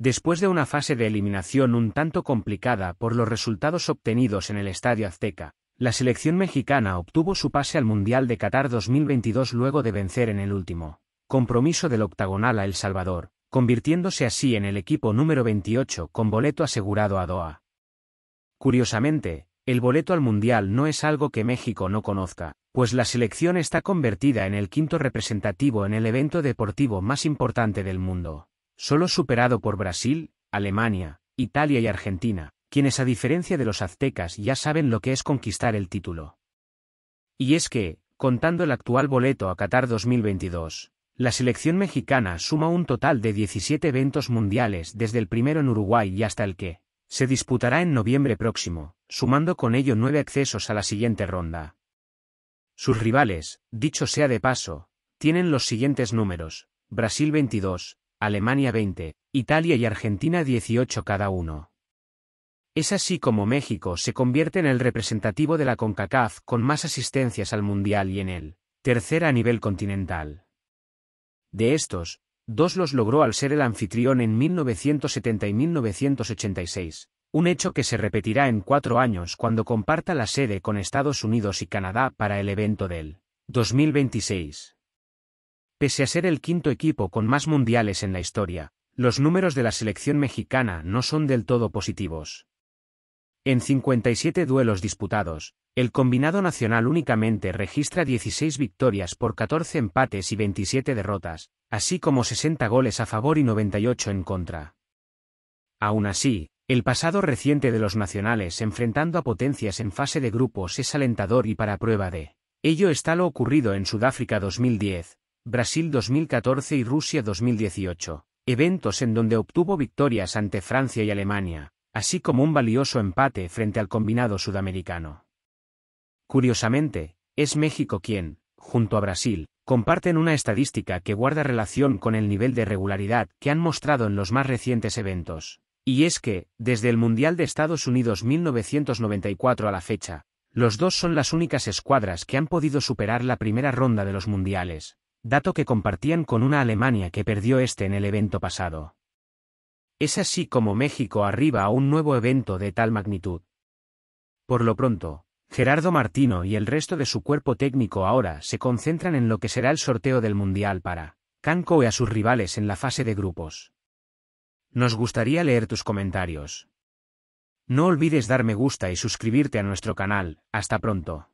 Después de una fase de eliminación un tanto complicada por los resultados obtenidos en el Estadio Azteca, la selección mexicana obtuvo su pase al Mundial de Qatar 2022 luego de vencer en el último compromiso del octagonal a El Salvador, convirtiéndose así en el equipo número 28 con boleto asegurado a Doha. Curiosamente, el boleto al Mundial no es algo que México no conozca, pues la selección está convertida en el quinto representativo en el evento deportivo más importante del mundo solo superado por Brasil, Alemania, Italia y Argentina, quienes a diferencia de los aztecas ya saben lo que es conquistar el título. Y es que, contando el actual boleto a Qatar 2022, la selección mexicana suma un total de 17 eventos mundiales desde el primero en Uruguay y hasta el que se disputará en noviembre próximo, sumando con ello nueve accesos a la siguiente ronda. Sus rivales, dicho sea de paso, tienen los siguientes números, Brasil 22, Alemania 20, Italia y Argentina 18 cada uno. Es así como México se convierte en el representativo de la CONCACAF con más asistencias al Mundial y en el tercer a nivel continental. De estos, dos los logró al ser el anfitrión en 1970 y 1986, un hecho que se repetirá en cuatro años cuando comparta la sede con Estados Unidos y Canadá para el evento del 2026. Pese a ser el quinto equipo con más mundiales en la historia, los números de la selección mexicana no son del todo positivos. En 57 duelos disputados, el combinado nacional únicamente registra 16 victorias por 14 empates y 27 derrotas, así como 60 goles a favor y 98 en contra. Aún así, el pasado reciente de los nacionales enfrentando a potencias en fase de grupos es alentador y para prueba de ello está lo ocurrido en Sudáfrica 2010, Brasil 2014 y Rusia 2018, eventos en donde obtuvo victorias ante Francia y Alemania, así como un valioso empate frente al combinado sudamericano. Curiosamente, es México quien, junto a Brasil, comparten una estadística que guarda relación con el nivel de regularidad que han mostrado en los más recientes eventos. Y es que, desde el Mundial de Estados Unidos 1994 a la fecha, los dos son las únicas escuadras que han podido superar la primera ronda de los mundiales, dato que compartían con una Alemania que perdió este en el evento pasado. Es así como México arriba a un nuevo evento de tal magnitud. Por lo pronto, Gerardo Martino y el resto de su cuerpo técnico ahora se concentran en lo que será el sorteo del Mundial para Canco y a sus rivales en la fase de grupos. Nos gustaría leer tus comentarios. No olvides dar me gusta y suscribirte a nuestro canal, hasta pronto.